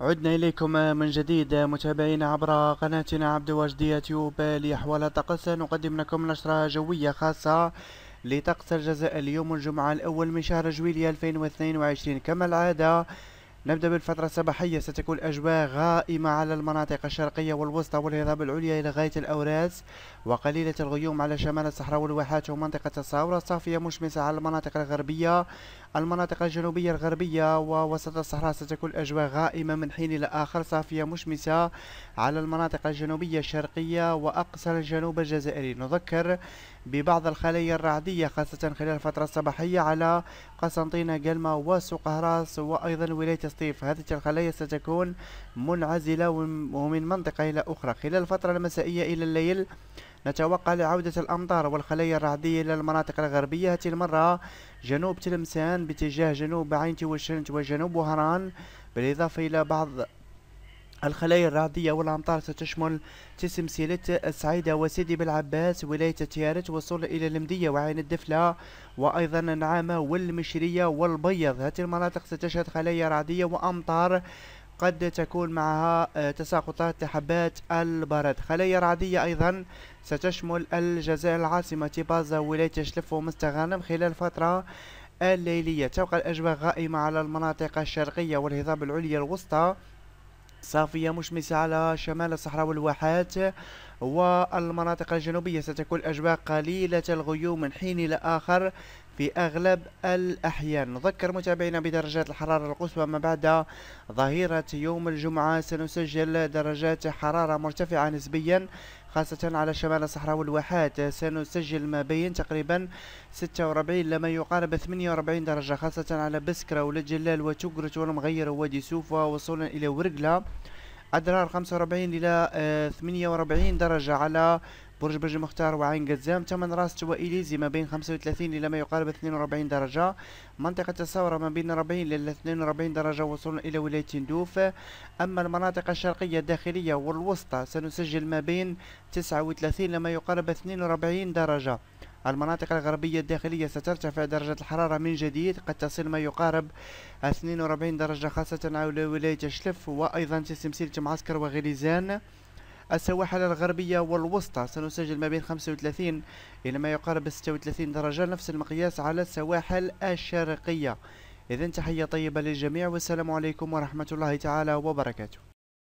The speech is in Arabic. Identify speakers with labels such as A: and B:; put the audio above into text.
A: عدنا إليكم من جديد متابعينا عبر قناتنا عبد وجدية يوتيوب لأحوال الطقس نقدم لكم نشرة جوية خاصة لطقس الجزائر اليوم الجمعة الأول من شهر جويلية 2022 كما العادة نبدأ بالفترة الصباحية ستكون الأجواء غائمة على المناطق الشرقية والوسطى والهضاب العليا إلى غاية الأوراس وقليلة الغيوم على شمال الصحراء والواحات ومنطقة الصاورة صافية مشمسة على المناطق الغربية المناطق الجنوبية الغربية ووسط الصحراء ستكون الأجواء غائمة من حين إلى آخر صافية مشمسة على المناطق الجنوبية الشرقية وأقصى الجنوب الجزائري نذكر ببعض الخلايا الرعدية خاصة خلال الفترة الصباحية على قسنطينة قلمة وسوق هراس وأيضا ولاية سطيف هذه الخلايا ستكون منعزلة ومن منطقة إلى أخرى خلال الفترة المسائية إلى الليل نتوقع عودة الأمطار والخلايا الرعدية إلى المناطق الغربية هذه المرة جنوب تلمسان باتجاه جنوب عين تيوشنت وجنوب وهران بالإضافة إلى بعض الخلايا الرعدية والأمطار ستشمل تسمسيلة السعيدة وسيدي بالعباس ولاية تيارت وصول إلى المدية وعين الدفلة وأيضا نعامة والمشرية والبيض هذه المناطق ستشهد خلايا رعدية وأمطار قد تكون معها آه، تساقطات لحبات البرد خلايا رعدية أيضا ستشمل الجزائر العاصمة بازا ولاية شلف ومستغانم خلال الفترة الليلية تبقى الأجواء غائمة على المناطق الشرقية والهضاب العليا الوسطى صافية مشمسة على شمال الصحراء والواحات والمناطق الجنوبية ستكون الأجواء قليلة الغيوم من حين إلى آخر في أغلب الأحيان نذكر متابعينا بدرجات الحرارة القصوى ما بعد ظهيرة يوم الجمعة سنسجل درجات حرارة مرتفعة نسبيا خاصة على شمال الصحراء والواحات سنسجل ما بين تقريبا 46 لما يقارب 48 درجة خاصة على بسكرة ولجلال وتقرت والمغير ووادي سوفة وصولا إلى ورقلة أدرار 45 إلى 48 آه، درجة على برج برج مختار وعين قزام تمن راس وإليزي ما بين 35 إلى ما يقارب 42 درجة منطقة الثورة ما بين 40 إلى 42 درجة وصولا إلى ولاية تندوف أما المناطق الشرقية الداخلية والوسطى سنسجل ما بين 39 إلى ما يقارب 42 درجة المناطق الغربية الداخلية سترتفع درجة الحرارة من جديد قد تصل ما يقارب 42 درجة خاصة على ولاية شلف وأيضا تسمسيل معسكر وغليزان السواحل الغربية والوسطى سنسجل ما بين 35 إلى ما يقارب 36 درجة نفس المقياس على السواحل الشرقية إذا تحية طيبة للجميع والسلام عليكم ورحمة الله تعالى وبركاته